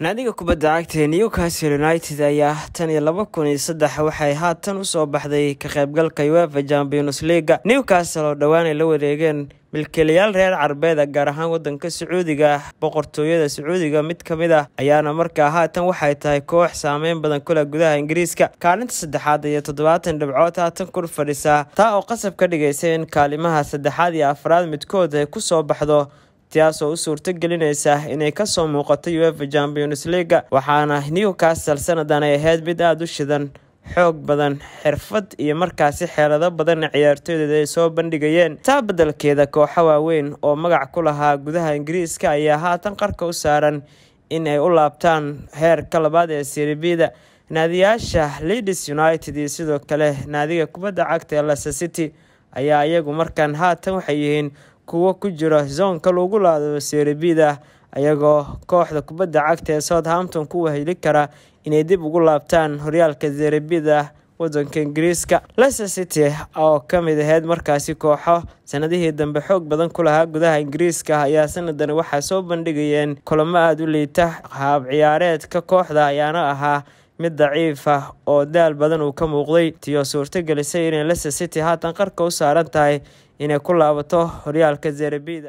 naadiga kubadda cagta newcastle united ayaa tan iyo laba kun iyo saddex waxay haatan usoo baxday ka qaybgalka uefa champions leaga newcastle oo dhowaan ay la wareegeen milkiilayaal reer carbeeda ah, gaar ahaan waddanka sacuudiga boqortooyada sacuudiga mid ka mid ah ayaana markaa haatan waxay tahay koox saameyn badan kula gudaha ingiriiska kaalinta saddexaad iyo toddobaatan dhibcood haatan kur fadhisaa taa oo qasab ka dhigaysa in kaalimaha saddexaad iyo afraad midkood ay ku soo baxdo taasoo u suurto gelinaysa inay kasoo muuqato uefa champions leaga waxaana newcastle sanadan ay ahayd mid aada u shidan xoog badan xirfad iyo markaasi xeelado badanna ciyaartoydeeda ay soo bandhigayeen taa beddelkeeda kooxo waaweyn oo magac ku lahaa gudaha ingiriiska ayaa haatan qarka u saaran in ay u laabtaan heerka labaad ee siribida naadiyaasha ladis united iyo sidoo kale naadiga kubadda cagta elasa city ayaa iyagu markaan haatan waxay yihiin kuwo ku jira zoonka lagu laadabo seerabida ayagoo kooxda kubadda cagta ee southampton ku wahili kara inay dib ugu laabtaan horyaalka seerabida wadanka ingiriiska leicester city oo ka mid ahayd markaasi kooxo sanadihii dambe xoog badan ku lahaa gudaha ingiriiska ayaa sanadan waxaa soo bandhigayeen kulamo aada u liita haab ciyaareedka kooxda ayaana ahaa mid daciif ah oo daal badan uu ka muuqday tiyo suurtogelisay gelisay inay leicester city haatan qarka u saaran tahay inay ku laabato horyaalka Serie